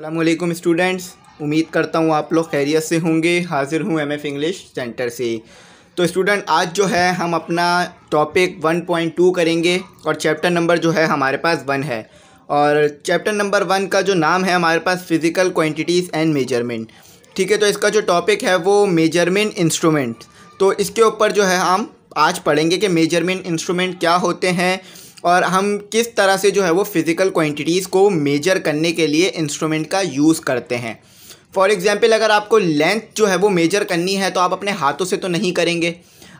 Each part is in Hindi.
अल्लाम स्टूडेंट्स उम्मीद करता हूँ आप लोग खैरियत से होंगे हाज़िर हूँ एम एफ इंग्लिश सेंटर से तो स्टूडेंट आज जो है हम अपना टॉपिक 1.2 करेंगे और चैप्टर नंबर जो है हमारे पास वन है और चैप्टर नंबर वन का जो नाम है हमारे पास फ़िज़िकल क्वांटिटीज़ एंड मेजरमेंट ठीक है तो इसका जो टॉपिक है वो मेजरमेंट इंस्ट्रूमेंट तो इसके ऊपर जो है हम आज पढ़ेंगे कि मेजरमेंट इंस्ट्रूमेंट क्या होते हैं और हम किस तरह से जो है वो फिज़िकल क्वांटिटीज़ को मेजर करने के लिए इंस्ट्रूमेंट का यूज़ करते हैं फॉर एग्ज़ाम्पल अगर आपको लेंथ जो है वो मेजर करनी है तो आप अपने हाथों से तो नहीं करेंगे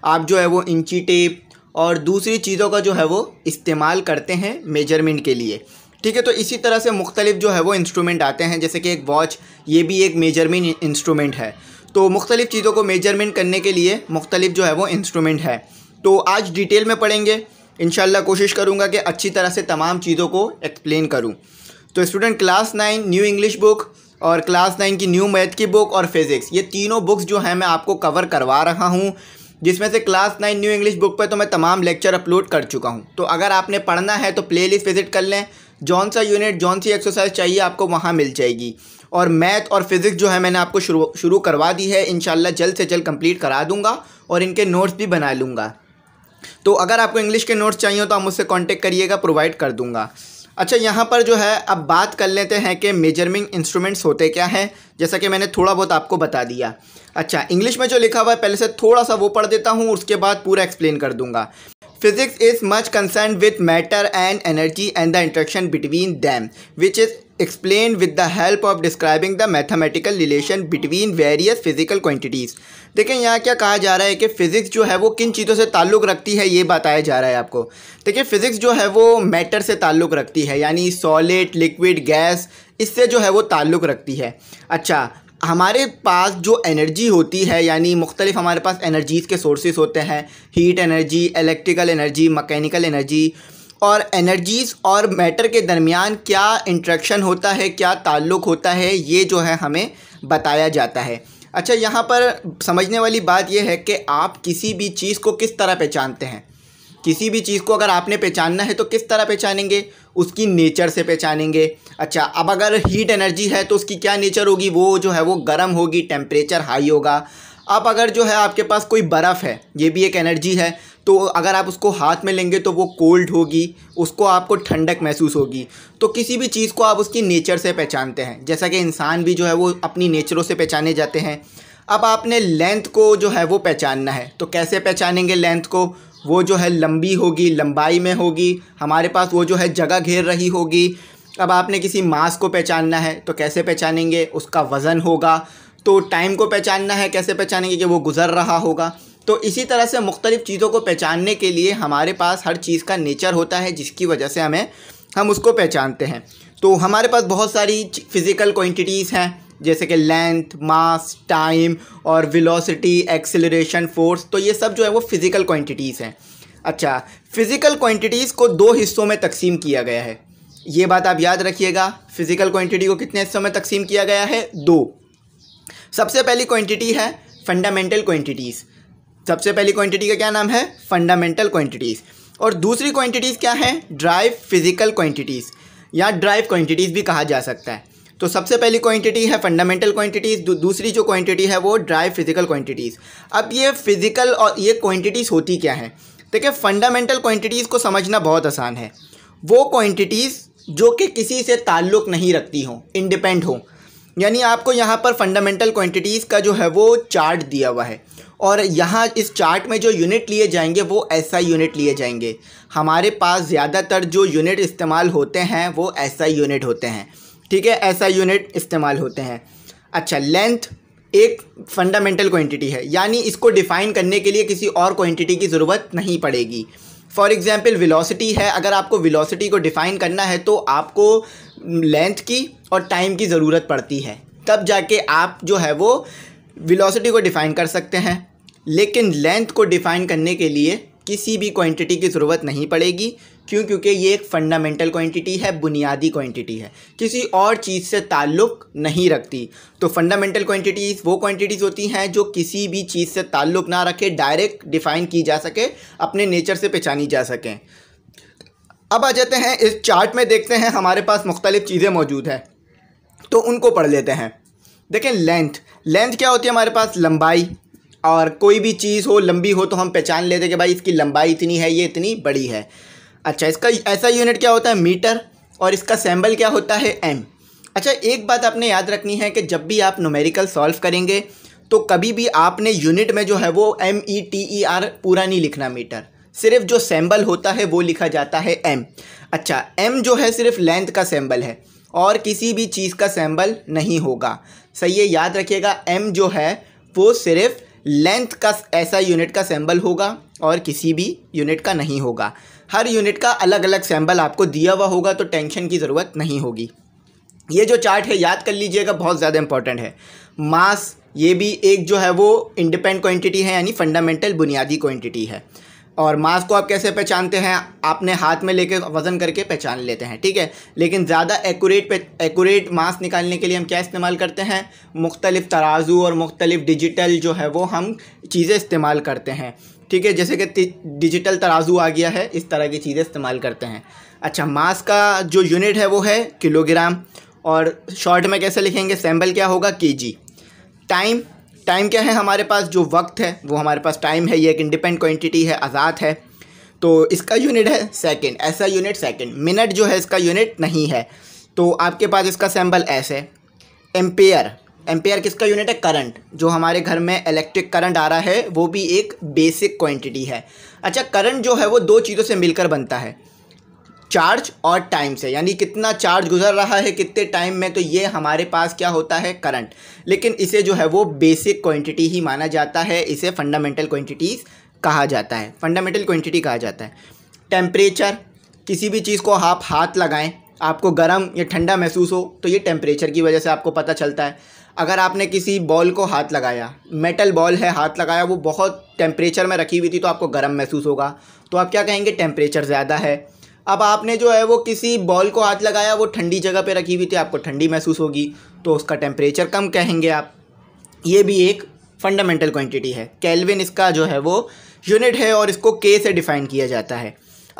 आप जो है वो इंची टेप और दूसरी चीज़ों का जो है वो इस्तेमाल करते हैं मेजरमेंट के लिए ठीक है तो इसी तरह से मुख्तलिफ जो है वो इंस्ट्रूमेंट आते हैं जैसे कि एक वॉच ये भी एक मेजरमेंट इंस्ट्रूमेंट है तो मुख्तलिफ चीज़ों को मेजरमेंट करने के लिए मुख्तलिफ जो है वो इंस्ट्रूमेंट है तो आज डिटेल में पढ़ेंगे इन कोशिश करूँगा कि अच्छी तरह से तमाम चीज़ों को एक्सप्लेन करूँ तो student class nine new English book और क्लास नाइन की न्यू मैथ की बुक और फिज़िक्स ये तीनों बुक्स जो हैं मैं आपको कवर करवा रहा हूँ जिसमें से class nine new English book पर तो मैं तमाम लेक्चर अपलोड कर चुका हूँ तो अगर आपने पढ़ना है तो प्लेलिस्ट विजिट कर लें जौन सा यूनिट जौन सी एक्सरसाइज चाहिए आपको वहाँ मिल जाएगी और मैथ और फिज़िक्स जो है मैंने आपको शुरू शुरू करवा दी है इन जल्द से जल्द कम्प्लीट करा दूँगा और इनके नोट्स भी बना लूँगा तो अगर आपको इंग्लिश के नोट्स चाहिए तो आप मुझसे कॉन्टेक्ट करिएगा प्रोवाइड कर दूंगा अच्छा यहाँ पर जो है अब बात कर लेते हैं कि मेजरमिंग इंस्ट्रूमेंट्स होते क्या हैं जैसा कि मैंने थोड़ा बहुत आपको बता दिया अच्छा इंग्लिश में जो लिखा हुआ है पहले से थोड़ा सा वो पढ़ देता हूँ उसके बाद पूरा एक्सप्लेन कर दूंगा Physics is much concerned with matter and energy and the interaction between them, which is explained with the help of describing the mathematical relation between various physical quantities. देखें यहाँ क्या कहा जा रहा है कि फ़िज़िक्स जो है वो किन चीज़ों से ताल्लुक़ रखती है ये बताया जा रहा है आपको देखिए फ़िज़िक्स जो है वो मैटर से ताल्लुक़ रखती है यानी सॉलिड लिक्विड गैस इससे जो है वो ताल्लुक़ रखती है अच्छा हमारे पास जो एनर्जी होती है यानी मुख्तलिफ हमारे पास एनर्जीज़ के सोर्सेज होते हैं heat energy electrical energy mechanical energy और एनर्जीज़ और मैटर के दरमियान क्या इंट्रैक्शन होता है क्या ताल्लुक़ होता है ये जो है हमें बताया जाता है अच्छा यहाँ पर समझने वाली बात यह है कि आप किसी भी चीज़ को किस तरह पहचानते हैं किसी भी चीज़ को अगर आपने पहचानना है तो किस तरह पहचानेंगे उसकी नेचर से पहचानेंगे अच्छा अब अगर हीट एनर्जी है तो उसकी क्या नेचर होगी वो जो है वो गर्म होगी टेम्परेचर हाई होगा अब अगर जो है आपके पास कोई बर्फ़ है ये भी एक एनर्जी है तो अगर आप उसको हाथ में लेंगे तो वो कोल्ड होगी उसको आपको ठंडक महसूस होगी तो किसी भी चीज़ को आप उसकी नेचर से पहचानते हैं जैसा कि इंसान भी जो है वो अपनी नेचरों से पहचाने जाते हैं अब आपने लेंथ को जो है वो पहचानना है तो कैसे पहचानेंगे लेंथ को वो जो है लंबी होगी लंबाई में होगी हमारे पास वो जो है जगह घेर रही होगी अब आपने किसी मास को पहचानना है तो कैसे पहचानेंगे उसका वज़न होगा तो टाइम को पहचानना है कैसे पहचानेंगे कि वो गुज़र रहा होगा तो इसी तरह से मुख्तलिफ़ चीज़ों को पहचानने के लिए हमारे पास हर चीज़ का नेचर होता है जिसकी वजह से हमें हम उसको पहचानते हैं तो हमारे पास बहुत सारी फ़िज़िकल क्वान्टिटीज़ हैं जैसे कि लेंथ मास टाइम और विलोसिटी एक्सेलरेशन फोर्स तो ये सब जो है वो फिज़िकल क्वान्टिटीज़ हैं अच्छा फिज़िकल क्वान्टिटीज़ को दो हिस्सों में तकसीम किया गया है ये बात आप याद रखिएगा फिज़िकल क्वान्टिटी को कितने हिस्सों में तकसीम किया गया है दो सबसे पहली क्वान्टिटी है फंडामेंटल क्वान्टिटीज़ सबसे पहली क्वांटिटी का क्या नाम है फंडामेंटल क्वांटिटीज़ और दूसरी क्वांटिटीज़ क्या हैं ड्राइव फिज़िकल क्वांटिटीज़ या ड्राइव क्वांटिटीज़ भी कहा जा सकता है तो सबसे पहली क्वांटिटी है फंडामेंटल क्वांटिटीज़ दू, दूसरी जो क्वांटिटी है वो ड्राई फिजिकल क्वांटिटीज़ अब ये फिजिकल और ये क्वांटिटीज़ होती क्या हैं देखिए फंडामेंटल क्वांटिटीज़ को समझना बहुत आसान है वो क्वांटिटीज़ जो कि किसी से ताल्लुक़ नहीं रखती हों इंडिपेंड हों यानी आपको यहाँ पर फंडामेंटल क्वांटिटीज़ का जो है वो चार्ट दिया हुआ है और यहाँ इस चार्ट में जो यूनिट लिए जाएंगे वो ऐसा यूनिट लिए जाएंगे हमारे पास ज़्यादातर जो यूनिट इस्तेमाल होते हैं वो ऐसा यूनिट होते हैं ठीक है ऐसा यूनिट इस्तेमाल होते हैं अच्छा लेंथ एक फंडामेंटल क्वांटिटी है यानी इसको डिफाइन करने के लिए किसी और क्वांटिटी की ज़रूरत नहीं पड़ेगी फॉर एग्ज़ाम्पल विलोसिटी है अगर आपको विलोसिटी को डिफ़ाइन करना है तो आपको लेंथ की और टाइम की ज़रूरत पड़ती है तब जाके आप जो है वो विलोसिटी को डिफ़ाइन कर सकते हैं लेकिन लेंथ को डिफ़ाइन करने के लिए किसी भी क्वांटिटी की ज़रूरत नहीं पड़ेगी क्यों क्योंकि ये एक फंडामेंटल क्वांटिटी है बुनियादी क्वांटिटी है किसी और चीज़ से ताल्लुक़ नहीं रखती तो फंडामेंटल क्वांटिटीज़ वो क्वांटिटीज़ होती हैं जो किसी भी चीज़ से ताल्लुक़ ना रखे डायरेक्ट डिफ़ाइन की जा सके अपने नेचर से पहचानी जा सकें अब आ जाते हैं इस चार्ट में देखते हैं हमारे पास मुख्तलिफ़ चीज़ें मौजूद हैं तो उनको पढ़ लेते हैं देखें लेंथ लेंथ क्या होती है हमारे पास लंबाई और कोई भी चीज़ हो लंबी हो तो हम पहचान लेते कि भाई इसकी लंबाई इतनी है ये इतनी बड़ी है अच्छा इसका ऐसा यूनिट क्या होता है मीटर और इसका सैम्बल क्या होता है एम अच्छा एक बात आपने याद रखनी है कि जब भी आप नोमेरिकल सॉल्व करेंगे तो कभी भी आपने यूनिट में जो है वो M E T E R पूरा नहीं लिखना मीटर सिर्फ जो सैम्बल होता है वो लिखा जाता है एम अच्छा एम जो है सिर्फ लेंथ का सैम्बल है और किसी भी चीज़ का सैम्बल नहीं होगा सही है याद रखिएगा एम जो है वो सिर्फ लेंथ का ऐसा यूनिट का सैम्बल होगा और किसी भी यूनिट का नहीं होगा हर यूनिट का अलग अलग सैम्बल आपको दिया हुआ होगा तो टेंशन की ज़रूरत नहीं होगी ये जो चार्ट है याद कर लीजिएगा बहुत ज़्यादा इंपॉर्टेंट है मास ये भी एक जो है वो इंडिपेंडेंट क्वांटिटी है यानी फंडामेंटल बुनियादी क्वांटिटी है और मास को आप कैसे पहचानते हैं आपने हाथ में लेके वज़न करके पहचान लेते हैं ठीक है लेकिन ज़्यादा एकूरेट एकूरेट मास निकालने के लिए हम क्या इस्तेमाल करते हैं मुख्तलिफ़ तराजू और मुख्तलिफ़ डिजिटल जो है वो हम चीज़ें इस्तेमाल करते हैं ठीक है जैसे कि डिजिटल तराजू आ गया है इस तरह की चीज़ें इस्तेमाल करते हैं अच्छा मास का जो यूनिट है वो है किलोग्राम और शॉर्ट में कैसे लिखेंगे सैम्पल क्या होगा के टाइम टाइम क्या है हमारे पास जो वक्त है वो हमारे पास टाइम है ये एक इंडिपेंडेंट क्वांटिटी है आज़ाद है तो इसका यूनिट है सेकेंड ऐसा यूनिट सेकेंड मिनट जो है इसका यूनिट नहीं है तो आपके पास इसका सैम्बल ऐसे एम्पेयर एम्पेयर किसका यूनिट है करंट जो हमारे घर में इलेक्ट्रिक करंट आ रहा है वो भी एक बेसिक क्वांटिटी है अच्छा करंट जो है वो दो चीज़ों से मिलकर बनता है चार्ज और टाइम से यानी कितना चार्ज गुजर रहा है कितने टाइम में तो ये हमारे पास क्या होता है करंट लेकिन इसे जो है वो बेसिक क्वांटिटी ही माना जाता है इसे फंडामेंटल क्वांटिटीज़ कहा जाता है फंडामेंटल क्वांटिटी कहा जाता है टेम्परेचर किसी भी चीज़ को आप हाथ लगाएं आपको गर्म या ठंडा महसूस हो तो ये टेम्परेचर की वजह से आपको पता चलता है अगर आपने किसी बॉल को हाथ लगाया मेटल बॉल है हाथ लगाया वो बहुत टेम्परेचर में रखी हुई थी तो आपको गर्म महसूस होगा तो आप क्या कहेंगे टेम्परेचर ज़्यादा है अब आपने जो है वो किसी बॉल को हाथ लगाया वो ठंडी जगह पे रखी हुई थी आपको ठंडी महसूस होगी तो उसका टेम्परेचर कम कहेंगे आप ये भी एक फंडामेंटल क्वांटिटी है कैलविन इसका जो है वो यूनिट है और इसको के से डिफ़ाइन किया जाता है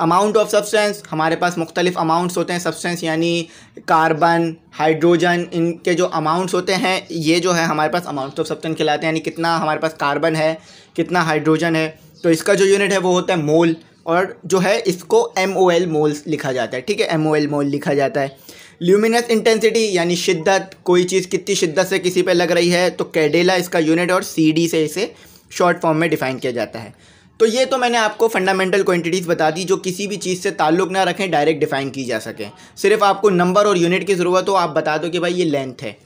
अमाउंट ऑफ सब्सटेंस हमारे पास मुख्तलिफ अमाउंट्स होते हैं सब्सटेंस यानी कार्बन हाइड्रोजन इनके जो अमाउंट्स होते हैं ये जो है हमारे पास अमाउंट्स ऑफ सब्सटेंस कहलाते हैं यानी कितना हमारे पास कार्बन है कितना हाइड्रोजन है तो इसका जो यूनिट है वो होता है मोल और जो है इसको एम ओ एल मोल्स लिखा जाता है ठीक है एम ओ एल मोल लिखा जाता है ल्यूमिनस इंटेंसिटी यानी शिद्दत कोई चीज़ कितनी शिद्दत से किसी पे लग रही है तो कैडेला इसका यूनिट और सी डी से इसे शॉर्ट फॉर्म में डिफाइन किया जाता है तो ये तो मैंने आपको फंडामेंटल क्वांटिटीज़ बता दी जो किसी भी चीज़ से ताल्लुक ना रखें डायरेक्ट डिफाइन की जा सके सिर्फ आपको नंबर और यूनिट की ज़रूरत हो आप बता दो कि भाई ये लेंथ है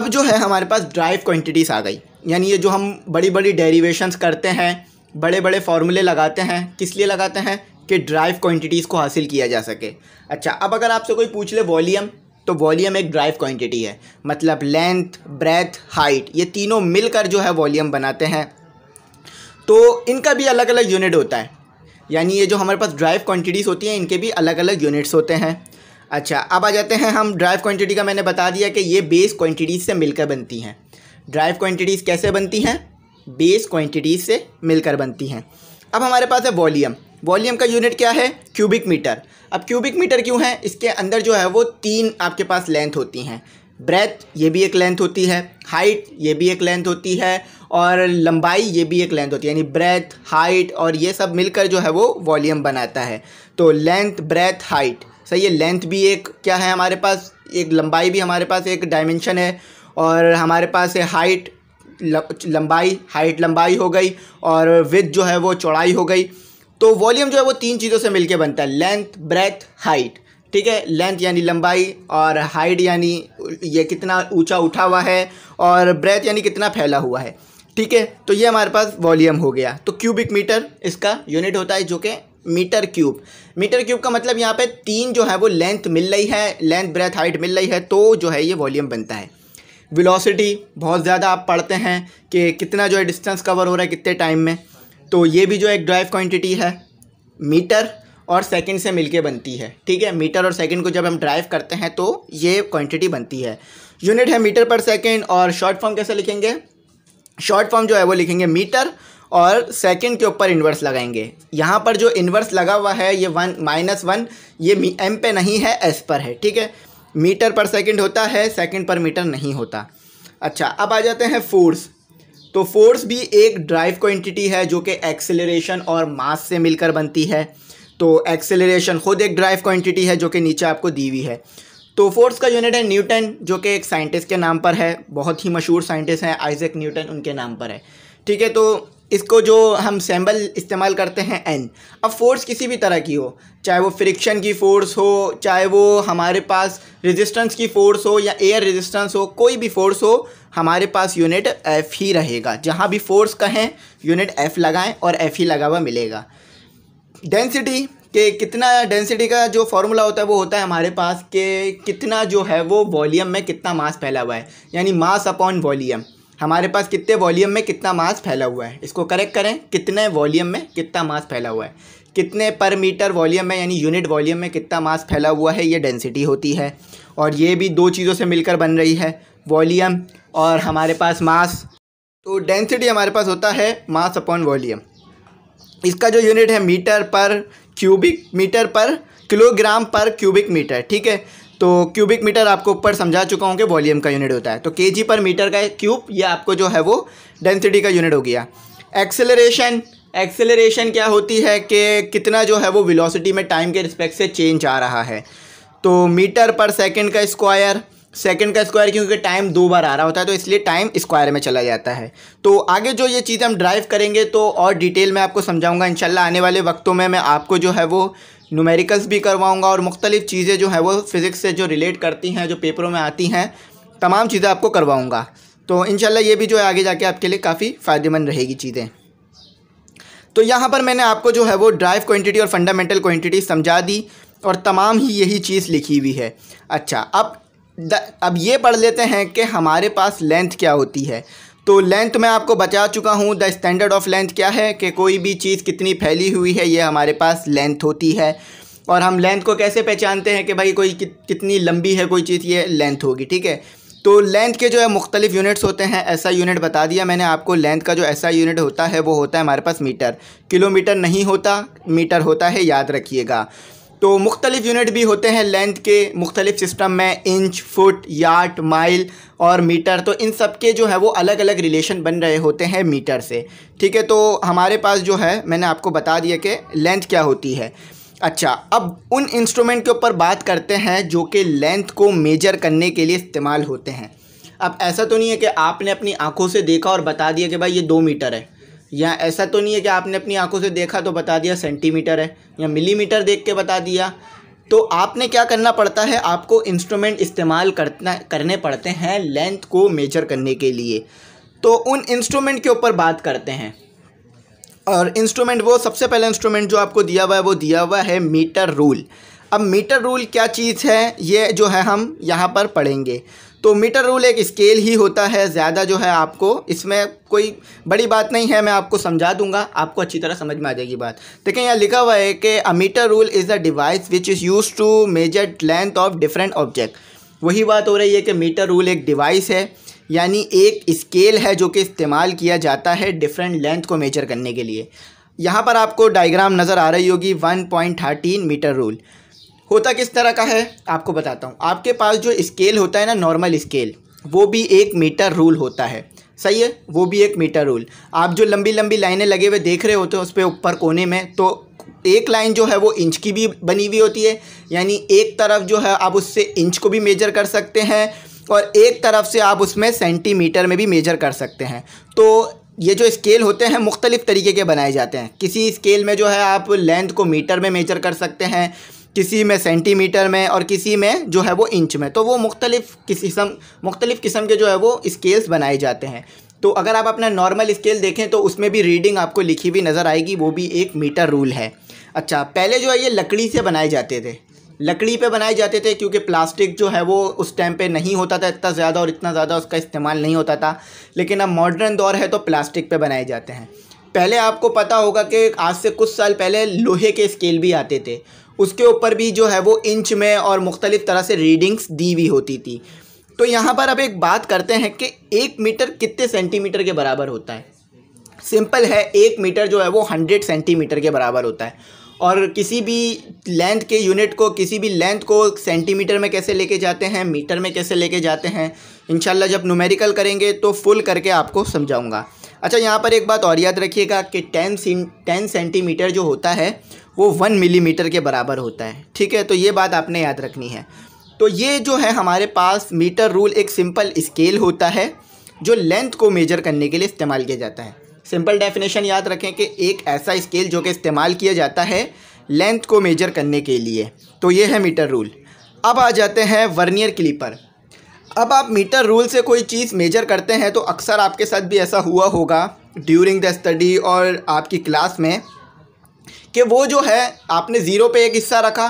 अब जो है हमारे पास ड्राइव क्वांटिटीज़ आ गई यानी ये जो हम बड़ी बड़ी डेरिवेशंस करते हैं बड़े बड़े फार्मूले लगाते हैं किस लिए लगाते हैं कि ड्राइव क्वांटिटीज़ को हासिल किया जा सके अच्छा अब अगर आपसे कोई पूछ ले वॉल्यूम तो वॉल्यूम एक ड्राइव क्वांटिटी है मतलब लेंथ ब्रेथ हाइट ये तीनों मिलकर जो है वॉल्यूम बनाते हैं तो इनका भी अलग अलग यूनिट होता है यानी ये जो हमारे पास ड्राइव क्वान्टिटीज़ होती हैं इनके भी अलग अलग यूनिट्स होते हैं अच्छा अब आ जाते हैं हम ड्राइव क्वान्टिटी का मैंने बता दिया कि ये बेस क्वान्टिटीज़ से मिलकर बनती हैं ड्राइव क्वान्टिटीज़ कैसे बनती हैं बेस क्वांटिटीज से मिलकर बनती हैं अब हमारे पास है वॉल्यूम वॉल्यूम का यूनिट क्या है क्यूबिक मीटर अब क्यूबिक मीटर क्यों है इसके अंदर जो है वो तीन आपके पास लेंथ होती हैं ब्रेथ ये भी एक लेंथ होती है हाइट ये भी एक लेंथ होती है और लंबाई ये भी एक लेंथ होती है यानी ब्रेथ हाइट और ये सब मिलकर जो है वो वॉल्यूम बनाता है तो लेंथ ब्रेथ हाइट सही है लेंथ भी एक क्या है हमारे पास एक लंबाई भी हमारे पास एक डायमेंशन है और हमारे पास है हाइट लंबाई हाइट लंबाई हो गई और विथ जो है वो चौड़ाई हो गई तो वॉल्यूम जो है वो तीन चीज़ों से मिलके बनता है लेंथ ब्रेथ हाइट ठीक है लेंथ यानी लंबाई और हाइट यानी ये कितना ऊंचा उठा हुआ है और ब्रेथ यानी कितना फैला हुआ है ठीक है तो ये हमारे पास वॉल्यूम हो गया तो क्यूबिक मीटर इसका यूनिट होता है जो कि मीटर क्यूब मीटर क्यूब का मतलब यहाँ पे तीन जो है वो लेंथ मिल रही है लेंथ ब्रेथ हाइट मिल रही है तो जो है ये वॉल्यूम बनता है वेलोसिटी बहुत ज़्यादा आप पढ़ते हैं कि कितना जो है डिस्टेंस कवर हो रहा है कितने टाइम में तो ये भी जो एक ड्राइव क्वांटिटी है मीटर और सेकंड से मिलके बनती है ठीक है मीटर और सेकंड को जब हम ड्राइव करते हैं तो ये क्वांटिटी बनती है यूनिट है मीटर पर सेकंड और शॉर्ट फॉर्म कैसे लिखेंगे शॉर्ट फॉर्म जो है वो लिखेंगे मीटर और सेकंड के ऊपर इन्वर्स लगाएंगे यहाँ पर जो इन्वर्स लगा हुआ है ये वन माइनस वन ये एम पे नहीं है एस पर है ठीक है मीटर पर सेकंड होता है सेकंड पर मीटर नहीं होता अच्छा अब आ जाते हैं फोर्स तो फोर्स भी एक ड्राइव क्वांटिटी है जो कि एक्सेलरेशन और मास से मिलकर बनती है तो एक्सेलरेशन खुद एक ड्राइव क्वांटिटी है जो कि नीचे आपको दी हुई है तो फोर्स का यूनिट है न्यूटन जो कि एक साइंटिस्ट के नाम पर है बहुत ही मशहूर साइंटिस्ट हैं आइजेक न्यूटन उनके नाम पर है ठीक है तो इसको जो हम सैम्बल इस्तेमाल करते हैं एन अब फ़ोर्स किसी भी तरह की हो चाहे वो फ्रिक्शन की फ़ोर्स हो चाहे वो हमारे पास रेजिस्टेंस की फ़ोर्स हो या एयर रेजिस्टेंस हो कोई भी फ़ोर्स हो हमारे पास यूनिट एफ़ ही रहेगा जहाँ भी फ़ोर्स कहें यूनिट एफ़ लगाएं और एफ़ ही लगा हुआ मिलेगा डेंसिटी के कितना डेंसिटी का जो फार्मूला होता है वो होता है हमारे पास के कितना जो है वो वॉलीम में कितना मास फैला हुआ है यानी मास अपॉन वॉलीम हमारे पास कितने वॉल्यूम में कितना मास फैला हुआ है इसको करेक्ट करें कितने वॉल्यूम में कितना मास फैला हुआ है कितने पर मीटर वॉल्यूम में यानी यूनिट वॉल्यूम में कितना मास फैला हुआ है ये डेंसिटी होती है और ये भी दो चीज़ों से मिलकर बन रही है वॉल्यूम और हमारे पास मास तो डेंसिटी हमारे पास होता है मास अपॉन वॉल्यूम इसका जो यूनिट है मीटर पर क्यूबिक मीटर पर किलोग्राम पर क्यूबिक मीटर ठीक है तो क्यूबिक मीटर आपको ऊपर समझा चुका हूँ कि वॉल्यूम का यूनिट होता है तो के पर मीटर का क्यूब ये आपको जो है वो डेंसिटी का यूनिट हो गया एक्सेलरेशन एक्सेलरेशन क्या होती है कि कितना जो है वो वेलोसिटी में टाइम के रिस्पेक्ट से चेंज आ रहा है तो मीटर पर सेकंड का स्क्वायर सेकंड का स्क्वायर क्योंकि टाइम दो बार आ रहा होता है तो इसलिए टाइम स्क्वायर में चला जाता है तो आगे जो ये चीज़ हम ड्राइव करेंगे तो और डिटेल में आपको समझाऊंगा इंशाल्लाह आने वाले वक्तों में मैं आपको जो है वो न्यूमेरिकल्स भी करवाऊंगा और मुख्तलिफ़ चीज़ें जो है वो फिज़िक्स से जो रिलेट करती हैं जो पेपरों में आती हैं तमाम चीज़ें आपको करवाऊँगा तो इन ये भी जो है आगे जाके आपके लिए काफ़ी फ़ायदेमंद रहेगी चीज़ें तो यहाँ पर मैंने आपको जो है वो ड्राइव क्वान्टिटी और फंडामेंटल क्वान्टिटी समझा दी और तमाम ही यही चीज़ लिखी हुई है अच्छा अब अब ये पढ़ लेते हैं कि हमारे पास लेंथ क्या होती है तो लेंथ मैं आपको बता चुका हूँ द स्टैंडर्ड ऑफ लेंथ क्या है कि कोई भी चीज़ कितनी फैली हुई है ये हमारे पास लेंथ होती है और हम लेंथ को कैसे पहचानते हैं कि भाई कोई कि, कितनी लंबी है कोई चीज़ ये लेंथ होगी ठीक है तो लेंथ के जो है मुख्तलिफ यूनिट्स होते हैं ऐसा यूनिट बता दिया मैंने आपको लेंथ का जो ऐसा यूनिट होता है वो होता है हमारे पास मीटर किलोमीटर नहीं होता मीटर होता है याद रखिएगा तो मुख्तलिफ़ यूनिट भी होते हैं लेंथ के मुख्तलिफ सिस्टम में इंच फुट यार्ड माइल और मीटर तो इन सब के जो है वो अलग अलग रिलेशन बन रहे होते हैं मीटर से ठीक है तो हमारे पास जो है मैंने आपको बता दिया कि लेंथ क्या होती है अच्छा अब उन इंस्ट्रूमेंट के ऊपर बात करते हैं जो कि लेंथ को मेजर करने के लिए इस्तेमाल होते हैं अब ऐसा तो नहीं है कि आपने अपनी आंखों से देखा और बता दिया कि भाई ये दो मीटर है या ऐसा तो नहीं है कि आपने अपनी आंखों से देखा तो बता दिया सेंटीमीटर है या मिलीमीटर देख के बता दिया तो आपने क्या करना पड़ता है आपको इंस्ट्रूमेंट इस्तेमाल करना करने पड़ते हैं लेंथ को मेजर करने के लिए तो उन इंस्ट्रूमेंट के ऊपर बात करते हैं और इंस्ट्रूमेंट वो सबसे पहला इंस्ट्रूमेंट जो आपको दिया हुआ है वो दिया हुआ है मीटर रूल अब मीटर रूल क्या चीज़ है ये जो है हम यहाँ पर पढ़ेंगे तो मीटर रूल एक स्केल ही होता है ज़्यादा जो है आपको इसमें कोई बड़ी बात नहीं है मैं आपको समझा दूंगा आपको अच्छी तरह समझ में आ जाएगी बात देखें यहाँ लिखा हुआ है कि a metre rule is a device which is use to measure length of different object वही बात हो रही है कि मीटर रूल एक डिवाइस है यानी एक स्केल है जो कि इस्तेमाल किया जाता है डिफरेंट लेंथ को मेजर करने के लिए यहाँ पर आपको डायग्राम नज़र आ रही होगी 1.13 मीटर रूल होता किस तरह का है आपको बताता हूँ आपके पास जो स्केल होता है ना नॉर्मल स्केल वो भी एक मीटर रूल होता है सही है वो भी एक मीटर रूल आप जो लंबी लंबी लाइनें लगे हुए देख रहे होते हैं उस पर ऊपर कोने में तो एक लाइन जो है वो इंच की भी बनी हुई होती है यानी एक तरफ जो है आप उससे इंच को भी मेजर कर सकते हैं और एक तरफ से आप उसमें सेंटीमीटर में भी मेजर कर सकते हैं तो ये जो स्केल होते हैं मुख्तलिफ़ तरीके के बनाए जाते हैं किसी स्केल में जो है आप लेंथ को मीटर में मेजर कर सकते हैं किसी में सेंटीमीटर में और किसी में जो है वो इंच में तो वो मुख्तलिफ़ किस्म मुख्तलिफ़ किस्म के जो है वो स्केल्स बनाए जाते हैं तो अगर आप अपना नॉर्मल स्केल देखें तो उसमें भी रीडिंग आपको लिखी हुई नज़र आएगी वो भी एक मीटर रूल है अच्छा पहले जो है ये लकड़ी से बनाए जाते थे लकड़ी पे बनाए जाते थे क्योंकि प्लास्टिक जो है वो उस टाइम पे नहीं होता था इतना ज़्यादा और इतना ज़्यादा उसका इस्तेमाल नहीं होता था लेकिन अब मॉडर्न दौर है तो प्लास्टिक पे बनाए जाते हैं पहले आपको पता होगा कि आज से कुछ साल पहले लोहे के स्केल भी आते थे उसके ऊपर भी जो है वो इंच में और मुख्तलिफ़ तरह से रीडिंग्स दी हुई होती थी तो यहाँ पर अब एक बात करते हैं कि एक मीटर कितने सेंटीमीटर के बराबर होता है सिंपल है एक मीटर जो है वो हंड्रेड सेंटीमीटर के बराबर होता है और किसी भी लेंथ के यूनिट को किसी भी लेंथ को सेंटीमीटर में कैसे लेके जाते हैं मीटर में कैसे लेके जाते हैं इनशाला जब नुमेरिकल करेंगे तो फुल करके आपको समझाऊँगा अच्छा यहाँ पर एक बात और याद रखिएगा कि टेन टेन सेंटीमीटर जो होता है वो वन मिलीमीटर के बराबर होता है ठीक है तो ये बात आपने याद रखनी है तो ये जो है हमारे पास मीटर रूल एक सिंपल स्केल होता है जो लेंथ को मेजर करने के लिए इस्तेमाल किया जाता है सिंपल डेफिनेशन याद रखें कि एक ऐसा स्केल जो कि इस्तेमाल किया जाता है लेंथ को मेजर करने के लिए तो ये है मीटर रूल अब आ जाते हैं वर्नियर क्लीपर अब आप मीटर रूल से कोई चीज़ मेजर करते हैं तो अक्सर आपके साथ भी ऐसा हुआ होगा ड्यूरिंग द स्टडी और आपकी क्लास में कि वो जो है आपने ज़ीरो पे एक हिस्सा रखा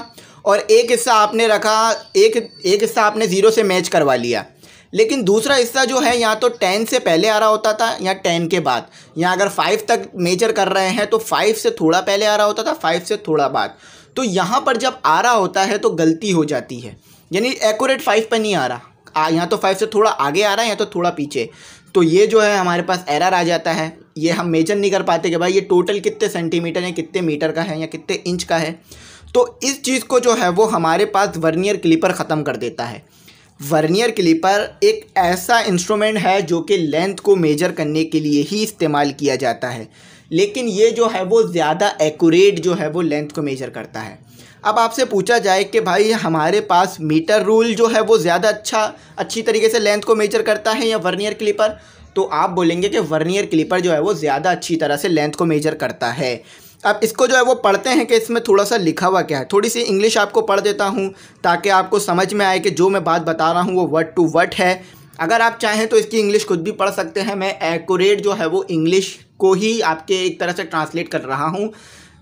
और एक हिस्सा आपने रखा एक एक हिस्सा आपने ज़ीरो से मैच करवा लिया लेकिन दूसरा हिस्सा जो है या तो टेन से पहले आ रहा होता था या टेन के बाद या अगर फाइव तक मेजर कर रहे हैं तो फाइव से थोड़ा पहले आ रहा होता था फाइव से थोड़ा बाद तो यहाँ पर जब आ रहा होता है तो गलती हो जाती है यानी एकूरेट फाइव पर नहीं आ रहा यहाँ तो फाइव से थोड़ा आगे आ रहा है या तो थोड़ा पीछे तो ये जो है हमारे पास एरर आ जाता है ये हम मेजर नहीं कर पाते कि भाई ये टोटल कितने सेंटीमीटर या कितने मीटर का है या कितने इंच का है तो इस चीज़ को जो है वो हमारे पास वर्नियर क्लिपर ख़त्म कर देता है वर्नियर क्लिपर एक ऐसा इंस्ट्रूमेंट है जो कि लेंथ को मेजर करने के लिए ही इस्तेमाल किया जाता है लेकिन ये जो है वो ज़्यादा एक्यूरेट जो है वो लेंथ को मेजर करता है अब आपसे पूछा जाए कि भाई हमारे पास मीटर रूल जो है वो ज़्यादा अच्छा अच्छी तरीके से लेंथ को मेजर करता है या वर्नियर क्लिपर तो आप बोलेंगे कि वर्नियर क्लिपर जो है वो ज़्यादा अच्छी तरह से लेंथ को मेजर करता है अब इसको जो है वो पढ़ते हैं कि इसमें थोड़ा सा लिखा हुआ क्या है थोड़ी सी इंग्लिश आपको पढ़ देता हूँ ताकि आपको समझ में आए कि जो मैं बात बता रहा हूँ वो वर्ड टू वर्ड है अगर आप चाहें तो इसकी इंग्लिश खुद भी पढ़ सकते हैं मैं एकोरेट जो है वो इंग्लिश को ही आपके एक तरह से ट्रांसलेट कर रहा हूँ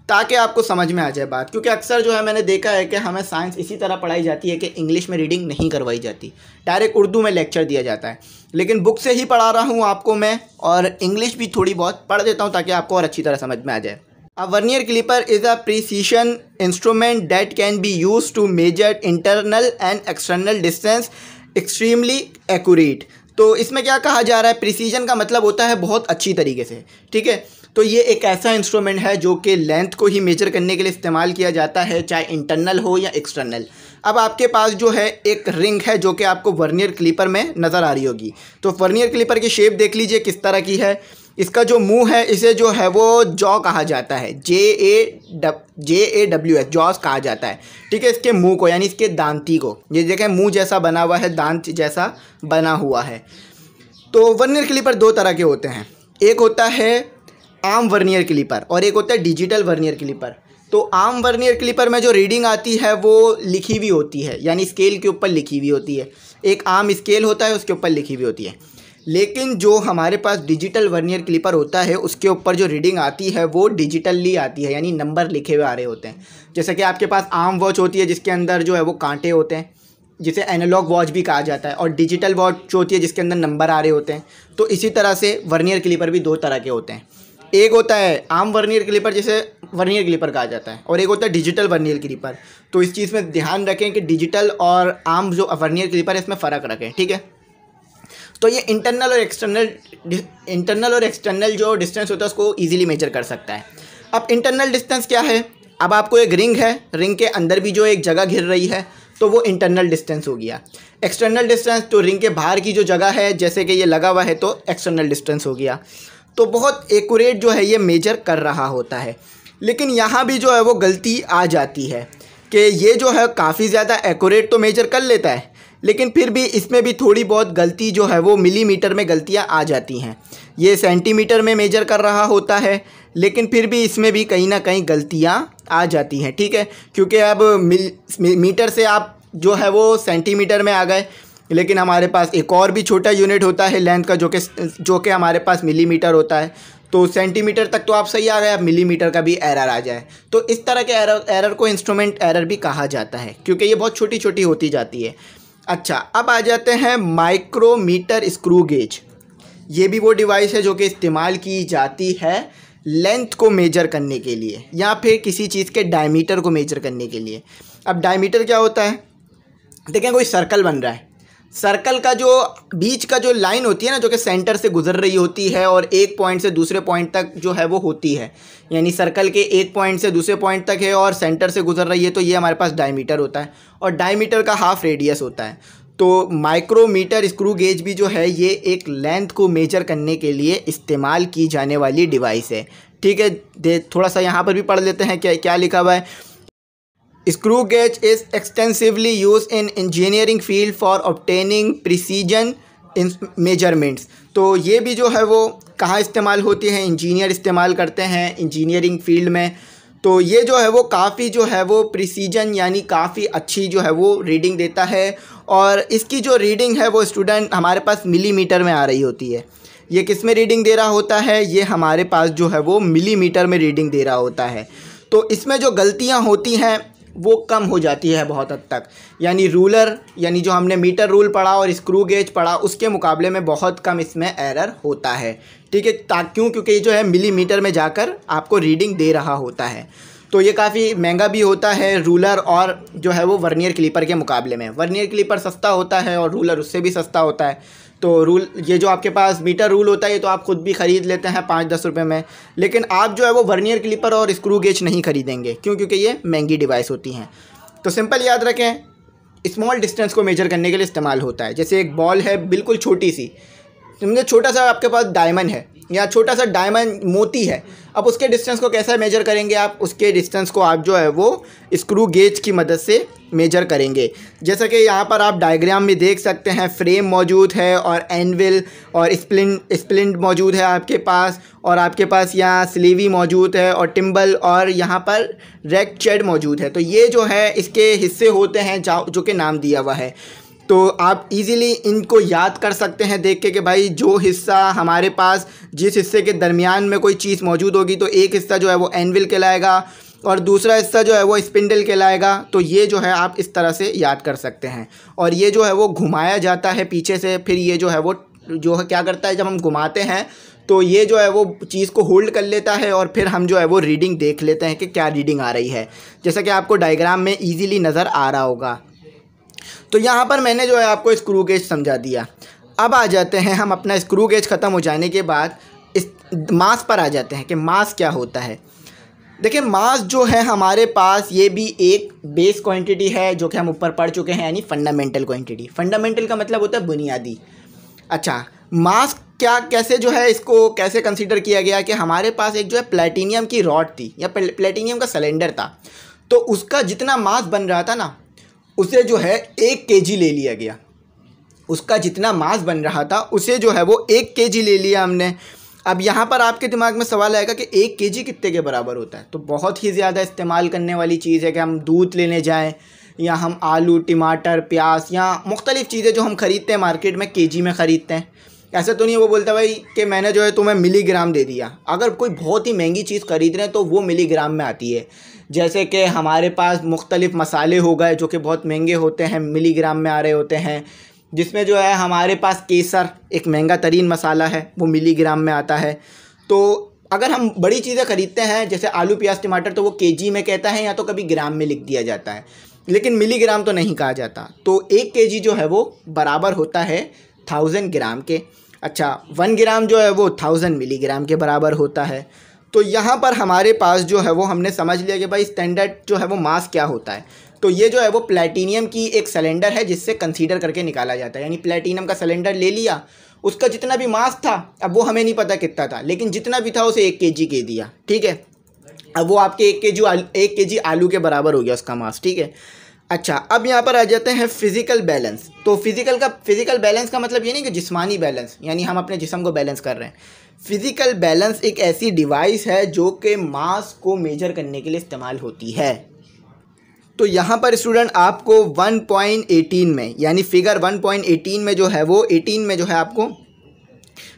ताकि आपको समझ में आ जाए बात क्योंकि अक्सर जो है मैंने देखा है कि हमें साइंस इसी तरह पढ़ाई जाती है कि इंग्लिश में रीडिंग नहीं करवाई जाती डायरेक्ट उर्दू में लेक्चर दिया जाता है लेकिन बुक से ही पढ़ा रहा हूँ आपको मैं और इंग्लिश भी थोड़ी बहुत पढ़ देता हूँ ताकि आपको और अच्छी तरह समझ में आ जाए a vernier caliper is a precision instrument that can be use to measure internal and external distance extremely accurate तो इसमें क्या कहा जा रहा है प्रिसीजन का मतलब होता है बहुत अच्छी तरीके से ठीक है तो ये एक ऐसा इंस्ट्रूमेंट है जो कि लेंथ को ही मेजर करने के लिए इस्तेमाल किया जाता है चाहे इंटरनल हो या एक्सटर्नल अब आपके पास जो है एक रिंग है जो कि आपको वर्नियर क्लीपर में नज़र आ रही होगी तो वर्नियर क्लीपर की शेप देख लीजिए किस तरह की है इसका जो मुंह है इसे जो है वो जॉ कहा जाता है J A dub J A W S jaws कहा जाता है ठीक है इसके मुंह को यानी इसके दांती को ये देखें मुंह जैसा बना हुआ है दांत जैसा बना हुआ है तो वर्नियर क्लीपर दो तरह के होते हैं एक होता है आम वर्नियर क्लिपर और एक होता है डिजिटल वर्नियर क्लिपर तो आम वर्नियर क्लिपर में जो रीडिंग आती है वो लिखी हुई होती है यानी स्केल के ऊपर लिखी हुई होती है एक आम स्केल होता है उसके ऊपर लिखी हुई होती है लेकिन जो हमारे पास डिजिटल वर्नियर क्लिपर होता है उसके ऊपर जो रीडिंग आती है वो डिजिटली आती है यानी नंबर लिखे हुए आ रहे होते हैं जैसे कि आपके पास आम वॉच होती है जिसके अंदर जो है वो कांटे होते हैं जिसे एनालॉग वॉच भी कहा जाता है और डिजिटल वॉच होती है जिसके अंदर नंबर आ रहे होते हैं तो इसी तरह से वर्नियर क्लिपर भी दो तरह के होते हैं एक होता है आम वर्नियर क्लिपर जैसे वर्नियर क्लिपर कहा जाता है और एक होता है डिजिटल वर्नियर क्लिपर तो इस चीज़ में ध्यान रखें कि डिजिटल और आम जो वर्नियर क्लिपर है इसमें फ़र्क रखें ठीक है तो ये इंटरनल और एक्सटर्नल इंटरनल और एक्सटर्नल जो डिस्टेंस होता है उसको ईजिली मेजर कर सकता है अब इंटरनल डिस्टेंस क्या है अब आपको एक रिंग है रिंग के अंदर भी जो एक जगह घिर रही है तो वो इंटरनल डिस्टेंस हो गया एक्सटर्नल डिस्टेंस तो रिंग के बाहर की जो जगह है जैसे कि ये लगा हुआ है तो एक्सटर्नल डिस्टेंस हो गया तो बहुत एकूरेट जो है ये मेजर कर रहा होता है लेकिन यहाँ भी जो है वो गलती आ जाती है कि ये जो है काफ़ी ज़्यादा एकूरेट तो मेजर कर लेता है लेकिन फिर भी इसमें भी थोड़ी बहुत गलती जो है वो मिलीमीटर में गलतियाँ आ जाती हैं ये सेंटीमीटर में मेजर कर रहा होता है लेकिन फिर भी इसमें भी कहीं ना कहीं गलतियाँ आ जाती हैं ठीक है क्योंकि अब मिल मीटर से आप जो है वो सेंटीमीटर में आ गए लेकिन हमारे पास एक और भी छोटा यूनिट होता है लेंथ का जो कि जो कि हमारे पास मिलीमीटर होता है तो सेंटीमीटर तक तो आप सही आ गए अब मिलीमीटर का भी एरर आ जाए तो इस तरह के एरर एरर को इंस्ट्रूमेंट एरर भी कहा जाता है क्योंकि ये बहुत छोटी छोटी होती जाती है अच्छा अब आ जाते हैं माइक्रोमीटर स्क्रू गेज ये भी वो डिवाइस है जो कि इस्तेमाल की जाती है लेंथ को मेजर करने के लिए या फिर किसी चीज़ के डायमीटर को मेजर करने के लिए अब डायमीटर क्या होता है देखें कोई सर्कल बन रहा है सर्कल का जो बीच का जो लाइन होती है ना जो कि सेंटर से गुजर रही होती है और एक पॉइंट से दूसरे पॉइंट तक जो है वो होती है यानी सर्कल के एक पॉइंट से दूसरे पॉइंट तक है और सेंटर से गुजर रही है तो ये हमारे पास डायमीटर होता है और डायमीटर का हाफ रेडियस होता है तो माइक्रोमीटर स्क्रू गेज भी जो है ये एक लेंथ को मेजर करने के लिए इस्तेमाल की जाने वाली डिवाइस है ठीक है थोड़ा सा यहाँ पर भी पढ़ लेते हैं क्या क्या लिखा हुआ है Screw gauge is extensively used in engineering field for obtaining precision measurements. तो ये भी जो है वो कहाँ इस्तेमाल होती है इंजीनियर इस्तेमाल करते हैं इंजीनियरिंग फील्ड में तो ये जो है वो काफ़ी जो है वो प्रिसीजन यानी काफ़ी अच्छी जो है वो रीडिंग देता है और इसकी जो रीडिंग है वो स्टूडेंट हमारे पास मिलीमीटर में आ रही होती है ये किस में रीडिंग दे रहा होता है ये हमारे पास जो है वो मिलीमीटर में रीडिंग दे रहा होता है तो इसमें जो गलतियाँ होती हैं वो कम हो जाती है बहुत हद तक यानी रूलर यानी जो हमने मीटर रूल पढ़ा और स्क्रू गेज पढ़ा उसके मुकाबले में बहुत कम इसमें एरर होता है ठीक है ता क्यों क्योंकि ये जो है मिलीमीटर में जाकर आपको रीडिंग दे रहा होता है तो ये काफ़ी महंगा भी होता है रूलर और जो है वो वर्नियर क्लीपर के मुकाबले में वर्नियर क्लीपर सस्ता होता है और रूलर उससे भी सस्ता होता है तो रूल ये जो आपके पास मीटर रूल होता है ये तो आप खुद भी ख़रीद लेते हैं पाँच दस रुपये में लेकिन आप जो है वो वर्नियर क्लिपर और स्क्रू गेज नहीं खरीदेंगे क्यों क्योंकि ये महंगी डिवाइस होती हैं तो सिंपल याद रखें स्मॉल डिस्टेंस को मेजर करने के लिए इस्तेमाल होता है जैसे एक बॉल है बिल्कुल छोटी सी समझे छोटा सा आपके पास डायमंड है या छोटा सा डायमंड मोती है अब उसके डिस्टेंस को कैसा मेजर करेंगे आप उसके डिस्टेंस को आप जो है वो स्क्रू गेज की मदद से मेजर करेंगे जैसा कि यहाँ पर आप डायग्राम में देख सकते हैं फ्रेम मौजूद है और एनविल और स्प्लिन स्प्लिंट मौजूद है आपके पास और आपके पास यहाँ स्लीवी मौजूद है और टिम्बल और यहाँ पर रेक चेड मौजूद है तो ये जो है इसके हिस्से होते हैं जो कि नाम दिया हुआ है तो आप इजीली इनको याद कर सकते हैं देख के कि भाई जो हिस्सा हमारे पास जिस हिस्से के दरमियान में कोई चीज़ मौजूद होगी तो एक हिस्सा जो है वो एनविल कहलाएगा और दूसरा हिस्सा जो है वो स्पिंडल कहलाएगा तो ये जो है आप इस तरह से याद कर सकते हैं और ये जो है वो घुमाया जाता है पीछे से फिर ये जो है वो जो है क्या करता है जब हम घुमाते हैं तो ये जो है वो चीज़ को होल्ड कर लेता है और फिर हम जो है वो रीडिंग देख लेते हैं कि क्या रीडिंग आ रही है जैसा कि आपको डायग्राम में ईजिली नज़र आ रहा होगा तो यहाँ पर मैंने जो है आपको स्क्रू गेज समझा दिया अब आ जाते हैं हम अपना स्क्रू गेज ख़त्म हो जाने के बाद इस मास पर आ जाते हैं कि मास क्या होता है देखिए मास जो है हमारे पास ये भी एक बेस क्वांटिटी है जो कि हम ऊपर पढ़ चुके हैं यानी फंडामेंटल क्वांटिटी फंडामेंटल का मतलब होता है बुनियादी अच्छा मास क्या कैसे जो है इसको कैसे कंसीडर किया गया कि हमारे पास एक जो है प्लेटिनियम की रॉड थी या प्लेटिनियम का सिलेंडर था तो उसका जितना मास बन रहा था ना उसे जो है एक के जी ले लिया गया उसका जितना मास बन रहा था उसे जो है वो एक के जी ले लिया हमने अब यहाँ पर आपके दिमाग में सवाल आएगा कि एक के जी कितने के बराबर होता है तो बहुत ही ज़्यादा इस्तेमाल करने वाली चीज़ है कि हम दूध लेने जाएं या हम आलू टमाटर प्याज या मुख्तलिफ़ चीज़ें जो हम ख़रीदते हैं मार्केट में के जी में ख़रीदते हैं ऐसा तो नहीं वो बोलता भाई कि मैंने जो है तुम्हें मिलीग्राम दे दिया अगर कोई बहुत ही महंगी चीज़ खरीद रहे हैं तो वो मिलीग्राम में आती है जैसे कि हमारे पास मुख्तलिफ़ मसाले हो गए जो कि बहुत महंगे होते हैं मिलीग्राम में आ रहे होते हैं जिसमें जो है हमारे पास केसर एक महंगा तरीन मसाला है वो मिलीग्राम में आता है तो अगर हम बड़ी चीज़ें ख़रीदते हैं जैसे आलू प्याज टमाटर तो वो जी में कहता है या तो कभी ग्राम में लिख दिया जाता है लेकिन मिलीग्राम तो नहीं कहा जाता तो एक जी जो है वो बराबर होता है थाउजेंड ग्राम के अच्छा वन ग्राम जो है वो थाउजेंड मिलीग्राम के बराबर होता है तो यहाँ पर हमारे पास जो है वो हमने समझ लिया कि भाई स्टैंडर्ड जो है वो मास क्या होता है तो ये जो है वो प्लेटिनियम की एक सिलेंडर है जिससे कंसीडर करके निकाला जाता है यानी प्लेटिनियम का सिलेंडर ले लिया उसका जितना भी मास था अब वो हमें नहीं पता कितना था लेकिन जितना भी था उसे एक के जी के दिया ठीक है अब वो आपके एक के जी एक के जी आलू के बराबर हो गया उसका मास ठीक है अच्छा अब यहाँ पर आ जाते हैं फिजिकल बैलेंस तो फिजिकल का फिजिकल बैलेंस का मतलब ये नहीं कि जिस्मानी बैलेंस यानी हम अपने जिसम को बैलेंस कर रहे हैं फिज़िकल बैलेंस एक ऐसी डिवाइस है जो कि मास को मेजर करने के लिए इस्तेमाल होती है तो यहाँ पर स्टूडेंट आपको 1.18 में यानी फिगर 1.18 में जो है वो 18 में जो है आपको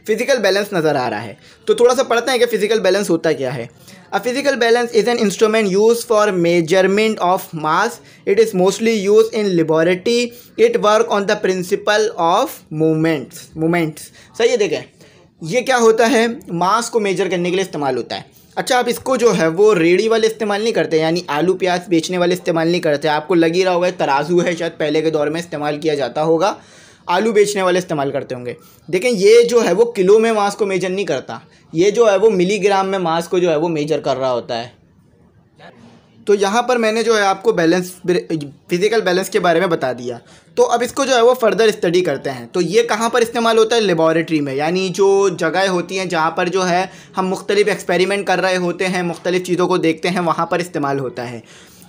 फिजिकल बैलेंस नज़र आ रहा है तो थोड़ा सा पढ़ते हैं कि फ़िज़िकल बैलेंस होता क्या है a physical balance is an instrument use for measurement of mass it is mostly use in laboratory it work on the principle of moments movements सही है देखें ये क्या होता है मास को मेजर करने के लिए इस्तेमाल होता है अच्छा आप इसको जो है वो रेड़ी वाले इस्तेमाल नहीं करते यानी आलू प्याज बेचने वाले इस्तेमाल नहीं करते आपको लग ही रहा होगा तराजू है शायद पहले के दौर में इस्तेमाल किया जाता होगा आलू बेचने वाले इस्तेमाल करते होंगे देखें ये जो है वो किलो में मांस को मेजर नहीं करता ये जो है वो मिलीग्राम में मांस को जो है वो मेजर कर रहा होता है तो यहाँ पर मैंने जो है आपको बैलेंस फिजिकल बैलेंस के बारे में बता दिया तो अब इसको जो है वो फर्दर स्टडी करते हैं तो ये कहाँ पर इस्तेमाल होता है लेबॉरेटरी में यानी जो जगह होती हैं जहाँ पर जो है हम मुख्तलिफ़ एक्सपेरिमेंट कर रहे होते हैं मुख्तलिफ़ चीज़ों को देखते हैं वहाँ पर इस्तेमाल होता है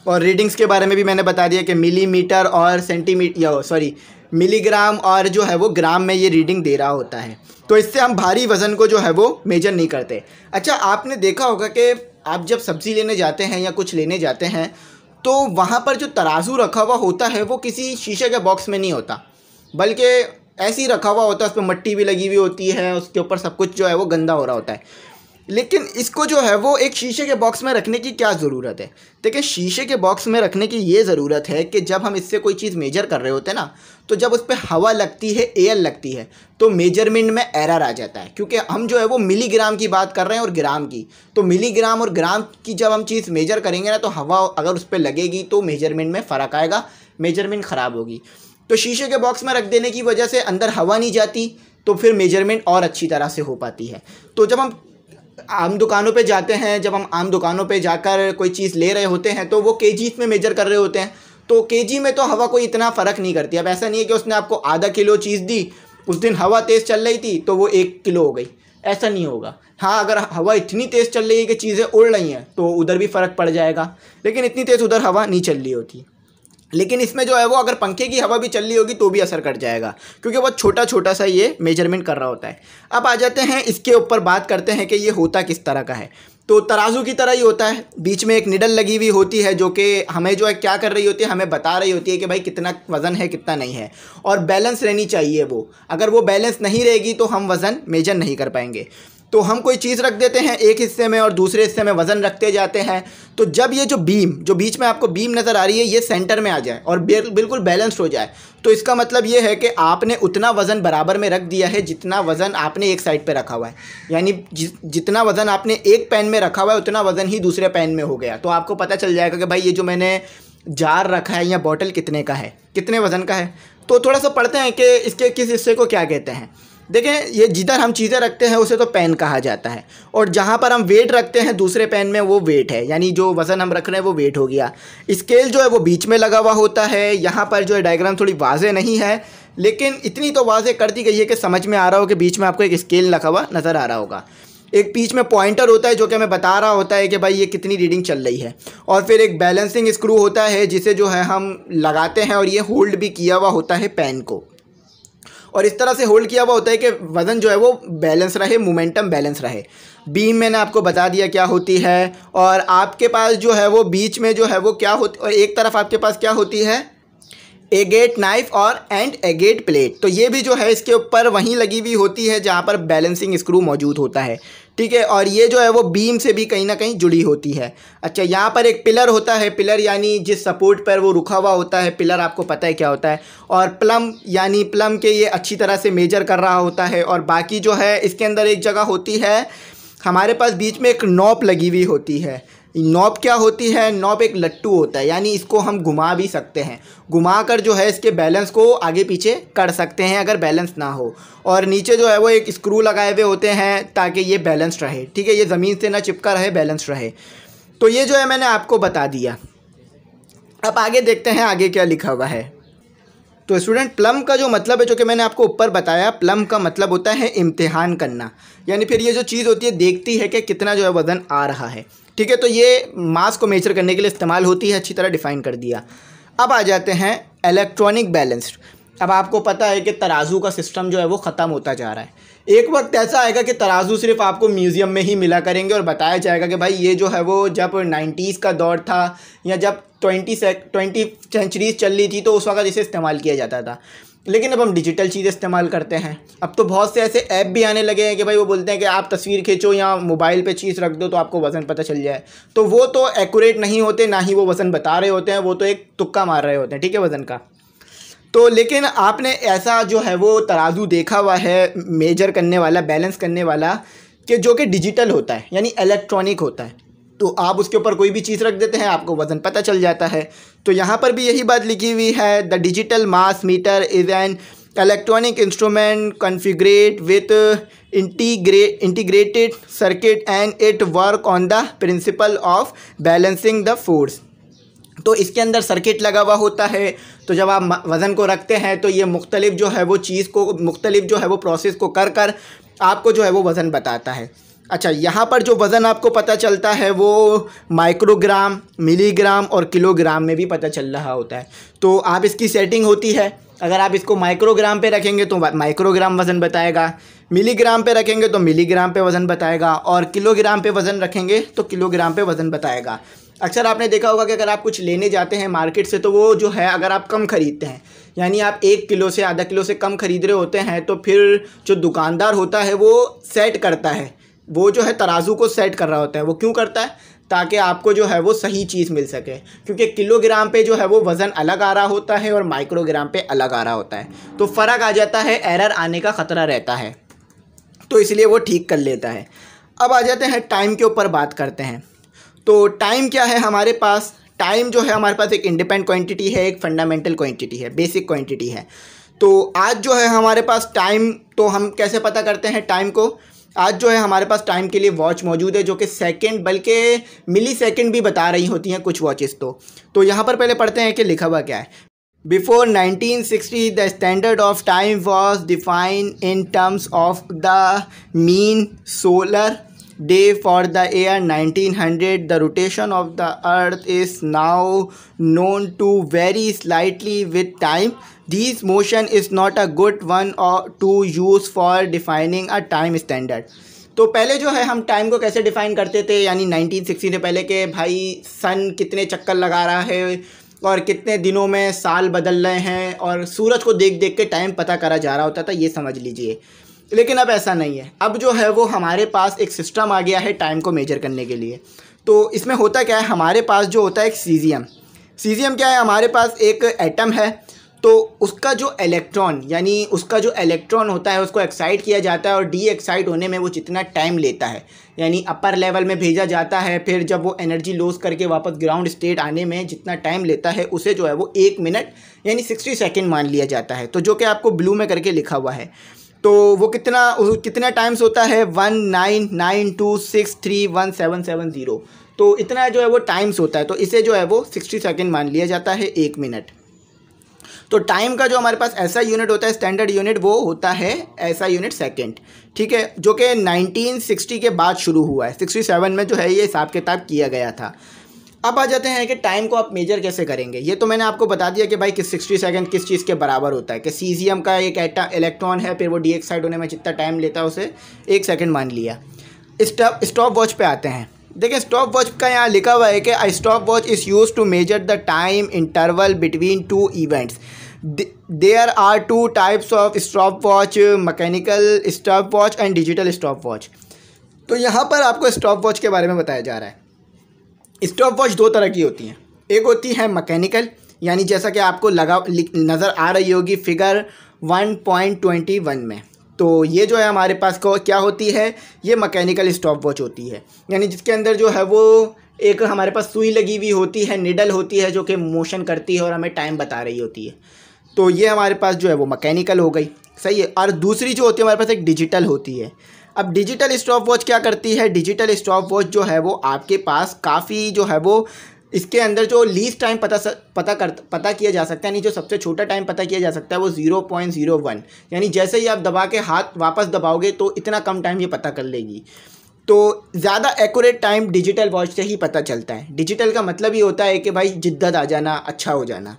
और रीडिंग्स के बारे में भी मैंने बता दिया कि मिलीमीटर और सेंटीमीटर सॉरी मिलीग्राम और जो है वो ग्राम में ये रीडिंग दे रहा होता है तो इससे हम भारी वज़न को जो है वो मेजर नहीं करते अच्छा आपने देखा होगा कि आप जब सब्ज़ी लेने जाते हैं या कुछ लेने जाते हैं तो वहाँ पर जो तराजू रखा हुआ होता है वो किसी शीशे के बॉक्स में नहीं होता बल्कि ऐसे ही रखा हुआ होता है उस पर मट्टी भी लगी हुई होती है उसके ऊपर सब कुछ जो है वो गंदा हो रहा होता है लेकिन इसको जो है वो एक शीशे के बॉक्स में रखने की क्या ज़रूरत है देखिए शीशे के बॉक्स में रखने की ये ज़रूरत है कि जब हम इससे कोई चीज़ मेजर कर रहे होते हैं ना तो जब उस पर हवा लगती है एयर लगती है तो मेजरमेंट में एरर आ जाता है क्योंकि हम जो है वो मिलीग्राम की बात कर रहे हैं और ग्राम की तो मिलीग्राम और ग्राम की जब हम चीज़ मेजर करेंगे ना तो हवा अगर उस पर लगेगी तो मेजरमेंट में फ़र्क आएगा मेजरमेंट ख़राब होगी तो शीशे के बॉक्स में रख देने की वजह से अंदर हवा नहीं जाती तो फिर मेजरमेंट और अच्छी तरह से हो पाती है तो जब हम आम दुकानों पे जाते हैं जब हम आम दुकानों पे जाकर कोई चीज़ ले रहे होते हैं तो वो के में मेजर कर रहे होते हैं तो के में तो हवा कोई इतना फ़र्क नहीं करती अब ऐसा नहीं है कि उसने आपको आधा किलो चीज़ दी उस दिन हवा तेज़ चल रही थी तो वो एक किलो हो गई ऐसा नहीं होगा हाँ अगर हवा इतनी तेज़ चल रही है कि चीज़ें उड़ रही हैं तो उधर भी फ़र्क पड़ जाएगा लेकिन इतनी तेज़ उधर हवा नहीं चल रही होती लेकिन इसमें जो है वो अगर पंखे की हवा भी चल रही होगी तो भी असर कर जाएगा क्योंकि बहुत छोटा छोटा सा ये मेजरमेंट कर रहा होता है अब आ जाते हैं इसके ऊपर बात करते हैं कि ये होता किस तरह का है तो तराजू की तरह ही होता है बीच में एक निडल लगी हुई होती है जो कि हमें जो है क्या कर रही होती है हमें बता रही होती है कि भाई कितना वज़न है कितना नहीं है और बैलेंस रहनी चाहिए वो अगर वो बैलेंस नहीं रहेगी तो हम वज़न मेजर नहीं कर पाएंगे तो हम कोई चीज़ रख देते हैं एक हिस्से में और दूसरे हिस्से में वज़न रखते जाते हैं तो जब ये जो बीम जो बीच में आपको बीम नज़र आ रही है ये सेंटर में आ जाए और बिल्कुल बैलेंस्ड हो जाए तो इसका मतलब ये है कि आपने उतना वज़न बराबर में रख दिया है जितना वज़न आपने एक साइड पर रखा हुआ है यानी जितना वज़न आपने एक पैन में रखा हुआ है उतना वज़न ही दूसरे पैन में हो गया तो आपको पता चल जाएगा कि भाई ये जो मैंने जार रखा है या बॉटल कितने का है कितने वज़न का है तो थोड़ा सा पढ़ते हैं कि इसके किस हिस्से को क्या कहते हैं देखें ये जिधर हम चीज़ें रखते हैं उसे तो पेन कहा जाता है और जहाँ पर हम वेट रखते हैं दूसरे पेन में वो वेट है यानी जो वज़न हम रख रहे हैं वो वेट हो गया स्केल जो है वो बीच में लगा हुआ होता है यहाँ पर जो है डायग्राम थोड़ी वाजे नहीं है लेकिन इतनी तो वाजे कर दी गई है कि समझ में आ रहा हो कि बीच में आपको एक स्केल लगा हुआ नज़र आ रहा होगा एक पीच में पॉइंटर होता है जो कि हमें बता रहा होता है कि भाई ये कितनी रीडिंग चल रही है और फिर एक बैलेंसिंग स्क्रू होता है जिसे जो है हम लगाते हैं और ये होल्ड भी किया हुआ होता है पेन को और इस तरह से होल्ड किया हुआ होता है कि वज़न जो है वो बैलेंस रहे मोमेंटम बैलेंस रहे बीम मैंने आपको बता दिया क्या होती है और आपके पास जो है वो बीच में जो है वो क्या होती और एक तरफ आपके पास क्या होती है एगेट नाइफ और एंड एगेट प्लेट तो ये भी जो है इसके ऊपर वहीं लगी हुई होती है जहाँ पर बैलेंसिंग स्क्रू मौजूद होता है ठीक है और ये जो है वो बीम से भी कहीं ना कहीं जुड़ी होती है अच्छा यहाँ पर एक पिलर होता है पिलर यानी जिस सपोर्ट पर वो रुका हुआ होता है पिलर आपको पता है क्या होता है और प्लम यानी प्लम के ये अच्छी तरह से मेजर कर रहा होता है और बाकी जो है इसके अंदर एक जगह होती है हमारे पास बीच में एक नॉप लगी हुई होती है नॉब क्या होती है नॉब एक लट्टू होता है यानी इसको हम घुमा भी सकते हैं घुमा कर जो है इसके बैलेंस को आगे पीछे कर सकते हैं अगर बैलेंस ना हो और नीचे जो है वो एक स्क्रू लगाए हुए होते हैं ताकि ये बैलेंस रहे ठीक है ये ज़मीन से ना चिपका रहे बैलेंस रहे तो ये जो है मैंने आपको बता दिया अब आगे देखते हैं आगे क्या लिखा हुआ है तो स्टूडेंट प्लम का जो मतलब है जो कि मैंने आपको ऊपर बताया प्लम का मतलब होता है इम्तिहान करना यानी फिर ये जो चीज़ होती है देखती है कि कितना जो है वज़न आ रहा है ठीक है तो ये मास को मेजर करने के लिए इस्तेमाल होती है अच्छी तरह डिफाइन कर दिया अब आ जाते हैं इलेक्ट्रॉनिक बैलेंस्ड अब आपको पता है कि तराजू का सिस्टम जो है वो ख़त्म होता जा रहा है एक वक्त ऐसा आएगा कि तराजू सिर्फ आपको म्यूज़ियम में ही मिला करेंगे और बताया जाएगा कि भाई ये जो है वो जब नाइन्टीज़ का दौर था या जब ट्वेंटी से ट्वेंटी सेंचुरीज चल रही थी तो उस वक्त इसे इस्तेमाल किया जाता था लेकिन अब हम डिजिटल चीज़ इस्तेमाल करते हैं अब तो बहुत से ऐसे ऐप भी आने लगे हैं कि भाई वो बोलते हैं कि आप तस्वीर खींचो या मोबाइल पे चीज़ रख दो तो आपको वज़न पता चल जाए तो वो तो एक्यूरेट नहीं होते ना ही वो वज़न बता रहे होते हैं वो तो एक तुक्का मार रहे होते हैं ठीक है वज़न का तो लेकिन आपने ऐसा जो है वो तराजू देखा हुआ है मेजर करने वाला बैलेंस करने वाला कि जो कि डिजिटल होता है यानी इलेक्ट्रॉनिक होता है तो आप उसके ऊपर कोई भी चीज़ रख देते हैं आपको वज़न पता चल जाता है तो यहाँ पर भी यही बात लिखी हुई है the digital mass meter is an electronic instrument configurate with integra integrated circuit and it work on the principle of balancing the force तो इसके अंदर सर्किट लगा हुआ होता है तो जब आप वज़न को रखते हैं तो ये मुख्तलिफ जो है वो चीज़ को मुख्तलिफ जो है वो प्रोसेस को कर कर आपको जो है वो वज़न बताता है अच्छा यहाँ पर जो वज़न आपको पता चलता है वो माइक्रोग्राम मिलीग्राम और किलोग्राम में भी पता चल रहा होता है तो आप इसकी सेटिंग होती है अगर आप इसको माइक्रोग्राम पे रखेंगे तो माइक्रोग्राम वज़न बताएगा मिलीग्राम पे रखेंगे तो मिलीग्राम पे वज़न बताएगा और किलोग्राम पे वज़न रखेंगे तो किलोग्राम पे वज़न बताएगा अक्सर आपने देखा होगा कि अगर आप कुछ लेने जाते हैं मार्केट से तो वो जो है अगर आप कम ख़रीदते हैं यानी आप एक किलो से आधा किलो से कम ख़रीद रहे होते हैं तो फिर जो दुकानदार होता है वो सेट करता है वो जो है तराजू को सेट कर रहा होता है वो क्यों करता है ताकि आपको जो है वो सही चीज़ मिल सके क्योंकि किलोग्राम पे जो है वो वज़न अलग आ रहा होता है और माइक्रोग्राम पे अलग आ रहा होता है तो फ़र्क आ जाता है एरर आने का ख़तरा रहता है तो इसलिए वो ठीक कर लेता है अब आ जाते हैं टाइम के ऊपर बात करते हैं तो टाइम क्या है हमारे पास टाइम जो है हमारे पास एक इंडिपेंड क्वान्टिटी है एक फंडामेंटल क्वान्टिटी है बेसिक क्वान्टिटी है तो आज जो है हमारे पास टाइम तो हम कैसे पता करते हैं टाइम को आज जो है हमारे पास टाइम के लिए वॉच मौजूद है जो कि सेकेंड बल्कि मिली सेकेंड भी बता रही होती हैं कुछ वॉचेस तो तो यहाँ पर पहले पढ़ते हैं कि लिखा हुआ क्या है before 1960 sixty the standard of time was define in terms of the mean solar day for the year 1900 hundred the rotation of the earth is now known to vary slightly with time this motion is not a good one और to use for defining a time standard तो पहले जो है हम टाइम को कैसे डिफाइन करते थे यानी 1960 से पहले के भाई सन कितने चक्कर लगा रहा है और कितने दिनों में साल बदल रहे हैं और सूरज को देख देख के टाइम पता करा जा रहा होता था ये समझ लीजिए लेकिन अब ऐसा नहीं है अब जो है वो हमारे पास एक सिस्टम आ गया है टाइम को मेजर करने के लिए तो इसमें होता क्या है हमारे पास जो होता है एक सीजियम सीजियम क्या है हमारे पास एक एटम है तो उसका जो इलेक्ट्रॉन यानी उसका जो इलेक्ट्रॉन होता है उसको एक्साइट किया जाता है और डी एक्साइट होने में वो जितना टाइम लेता है यानी अपर लेवल में भेजा जाता है फिर जब वो एनर्जी लॉस करके वापस ग्राउंड स्टेट आने में जितना टाइम लेता है उसे जो है वो एक मिनट यानी सिक्सटी सेकेंड मान लिया जाता है तो जो कि आपको ब्लू में करके लिखा हुआ है तो वो कितना कितना टाइम्स होता है one nine nine two six three one seven seven zero तो इतना जो है वो टाइम्स होता है तो इसे जो है वो सिक्सटी सेकेंड मान लिया जाता है एक मिनट तो टाइम का जो हमारे पास ऐसा यूनिट होता है स्टैंडर्ड यूनिट वो होता है ऐसा यूनिट सेकेंड ठीक है जो कि 1960 के बाद शुरू हुआ है 67 में जो है ये हिसाब किताब किया गया था अब आ जाते हैं कि टाइम को आप मेजर कैसे करेंगे ये तो मैंने आपको बता दिया कि भाई किस सिक्सटी सेकेंड किस चीज़ के बराबर होता है कि सीजियम का एक ऐटा इलेक्ट्रॉन है फिर वो डी होने में जितना टाइम लेता है उसे एक सेकेंड मान लिया स्टॉप स्टॉप वॉच पे आते हैं देखिए स्टॉप वॉच का यहाँ लिखा हुआ है कि stopwatch is use to measure the time interval between two events there are two types of stopwatch mechanical stopwatch and digital stopwatch तो यहाँ पर आपको स्टॉप वॉच के बारे में बताया जा रहा है स्टॉप वॉच दो तरह की होती हैं एक होती है मकैनिकल यानी जैसा कि आपको लगा नज़र आ रही होगी फिगर 1.21 में तो ये जो है हमारे पास को क्या होती है ये मैकेनिकल स्टॉप वॉच होती है यानी जिसके अंदर जो है वो एक हमारे पास सुई लगी हुई होती है निडल होती है जो कि मोशन करती है और हमें टाइम बता रही होती है तो ये हमारे पास जो है वो मैकेनिकल हो गई सही है और दूसरी जो होती है हमारे पास एक डिजिटल होती है अब डिजिटल स्टॉप वॉच क्या करती है डिजिटल स्टॉप वॉच जो है वो आपके पास काफ़ी जो है वो इसके अंदर जो लीस्ट टाइम पता पता कर पता किया जा सकता है यानी जो सबसे छोटा टाइम पता किया जा सकता है वो ज़ीरो पॉइंट ज़ीरो वन यानी जैसे ही आप दबा के हाथ वापस दबाओगे तो इतना कम टाइम ये पता कर लेगी तो ज़्यादा एक्यूरेट टाइम डिजिटल वॉच से ही पता चलता है डिजिटल का मतलब ये होता है कि भाई जिद्दत आ जाना अच्छा हो जाना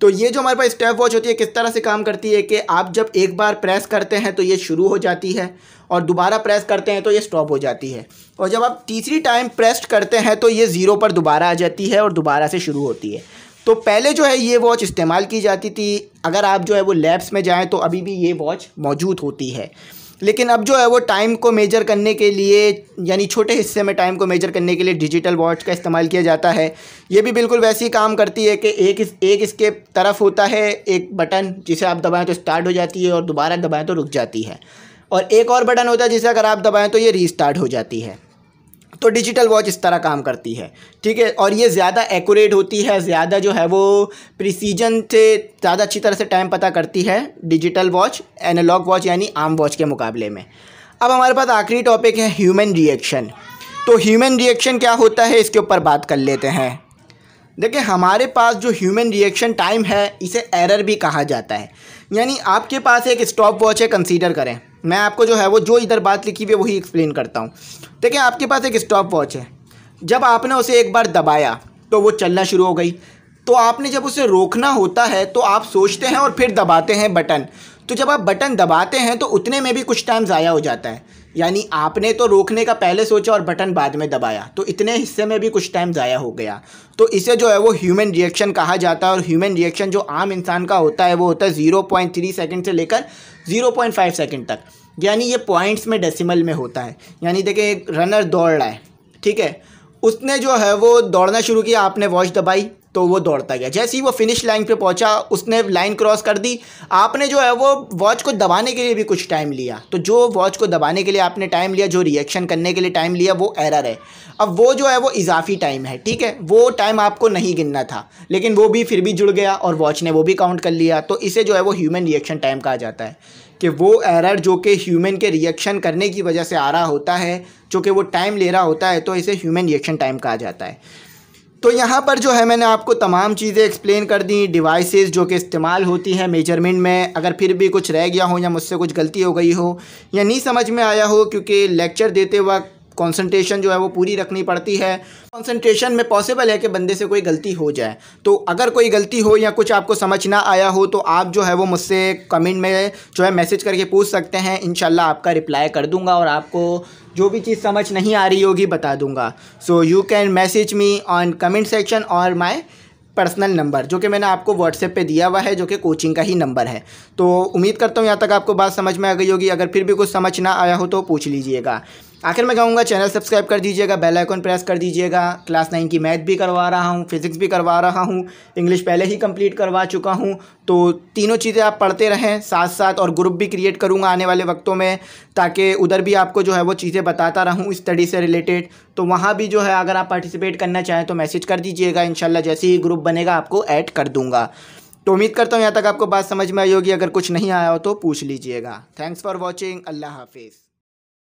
तो ये जो हमारे पास स्टेप वॉच होती है किस तरह से काम करती है कि आप जब एक बार प्रेस करते हैं तो ये शुरू हो जाती है और दोबारा प्रेस करते हैं तो ये स्टॉप हो जाती है और जब आप तीसरी टाइम प्रेस करते हैं तो ये ज़ीरो पर दोबारा आ जाती है और दोबारा से शुरू होती है तो पहले जो है ये वॉच इस्तेमाल की जाती थी अगर आप जो है वो लैब्स में जाएँ तो अभी भी ये वॉच मौजूद होती है लेकिन अब जो है वो टाइम को मेजर करने के लिए यानी छोटे हिस्से में टाइम को मेजर करने के लिए डिजिटल वॉच का इस्तेमाल किया जाता है ये भी बिल्कुल वैसे ही काम करती है कि एक इस एक इसके तरफ होता है एक बटन जिसे आप दबाएं तो स्टार्ट हो जाती है और दोबारा दबाएं तो रुक जाती है और एक और बटन होता है जिसे अगर आप दबाएं तो ये रीस्टार्ट हो जाती है तो डिजिटल वॉच इस तरह काम करती है ठीक है और ये ज़्यादा एक्यूरेट होती है ज़्यादा जो है वो प्रिसीजन से ज़्यादा अच्छी तरह से टाइम पता करती है डिजिटल वॉच एनालॉग वॉच यानी आम वॉच के मुकाबले में अब हमारे पास आखिरी टॉपिक है ह्यूमन रिएक्शन तो ह्यूमन रिएक्शन क्या होता है इसके ऊपर बात कर लेते हैं देखिए हमारे पास जो ह्यूमन रिएक्शन टाइम है इसे एरर भी कहा जाता है यानी आपके पास एक स्टॉप वॉच है कंसीडर करें मैं आपको जो है वो जो इधर बात लिखी हुई है वही एक्सप्लेन करता हूँ देखिए आपके पास एक स्टॉप वॉच है जब आपने उसे एक बार दबाया तो वो चलना शुरू हो गई तो आपने जब उसे रोकना होता है तो आप सोचते हैं और फिर दबाते हैं बटन तो जब आप बटन दबाते हैं तो उतने में भी कुछ टाइम ज़ाया हो जाता है यानी आपने तो रोकने का पहले सोचा और बटन बाद में दबाया तो इतने हिस्से में भी कुछ टाइम ज़ाया हो गया तो इसे जो है वो ह्यूमन रिएक्शन कहा जाता है और ह्यूमन रिएक्शन जो आम इंसान का होता है वो होता है ज़ीरो पॉइंट थ्री सेकेंड से लेकर ज़ीरो पॉइंट फाइव सेकेंड तक यानी ये पॉइंट्स में डेसिमल में होता है यानी देखिए एक रनर दौड़ रहा है ठीक है उसने जो है वो दौड़ना शुरू किया आपने वॉच दबाई तो वो दौड़ता गया जैसे ही वो फिनिश लाइन पे पहुंचा उसने लाइन क्रॉस कर दी आपने जो है वो वॉच को दबाने के लिए भी कुछ टाइम लिया तो जो वॉच को दबाने के लिए आपने टाइम लिया जो रिएक्शन करने के लिए टाइम लिया वो एरर है अब वो जो है वो इजाफी टाइम है ठीक है वो टाइम आपको नहीं गिनना था लेकिन वो भी फिर भी जुड़ गया और वॉच ने वो भी काउंट कर लिया तो इसे जो है वो ह्यूमन रिएक्शन टाइम कहा जाता है कि वो एरर जो कि ह्यूमन के रिएक्शन करने की वजह से आ रहा होता है जो कि वो टाइम ले रहा होता है तो इसे ह्यूमन रिएक्शन टाइम कहा जाता है तो यहाँ पर जो है मैंने आपको तमाम चीज़ें एक्सप्लेन कर दी डिवाइसेस जो कि इस्तेमाल होती हैं मेजरमेंट में अगर फिर भी कुछ रह गया हो या मुझसे कुछ गलती हो गई हो या नहीं समझ में आया हो क्योंकि लेक्चर देते वक्त कंसंट्रेशन जो है वो पूरी रखनी पड़ती है कंसंट्रेशन में पॉसिबल है कि बंदे से कोई गलती हो जाए तो अगर कोई गलती हो या कुछ आपको समझ ना आया हो तो आप जो है वो मुझसे कमेंट में जो है मैसेज करके पूछ सकते हैं इन आपका रिप्लाई कर दूंगा और आपको जो भी चीज़ समझ नहीं आ रही होगी बता दूंगा so you can message me on comment section और माई पर्सनल नंबर जो कि मैंने आपको व्हाट्सएप पे दिया हुआ है जो कि कोचिंग का ही नंबर है तो उम्मीद करता हूँ यहाँ तक आपको बात समझ में आ गई होगी अगर फिर भी कुछ समझ ना आया हो तो पूछ लीजिएगा आखिर मैं कहूँगा चैनल सब्सक्राइब कर दीजिएगा बेल आइकन प्रेस कर दीजिएगा क्लास नाइन की मैथ भी करवा रहा हूँ फिज़िक्स भी करवा रहा हूँ इंग्लिश पहले ही कंप्लीट करवा चुका हूँ तो तीनों चीज़ें आप पढ़ते रहें साथ साथ और ग्रुप भी क्रिएट करूँगा आने वाले वक्तों में ताकि उधर भी आपको जो है वो चीज़ें बताता रहूँ स्टडी से रिलेटेड तो वहाँ भी जो है अगर आप पार्टिसिपेट करना चाहें तो मैसेज कर दीजिएगा इन जैसे ही ग्रुप बनेगा आपको ऐड कर दूँगा तो उम्मीद करता हूँ यहाँ तक आपको बात समझ में आई होगी अगर कुछ नहीं आया हो तो पूछ लीजिएगा थैंक्स फॉर वॉचिंग अल्लाह हाफिज़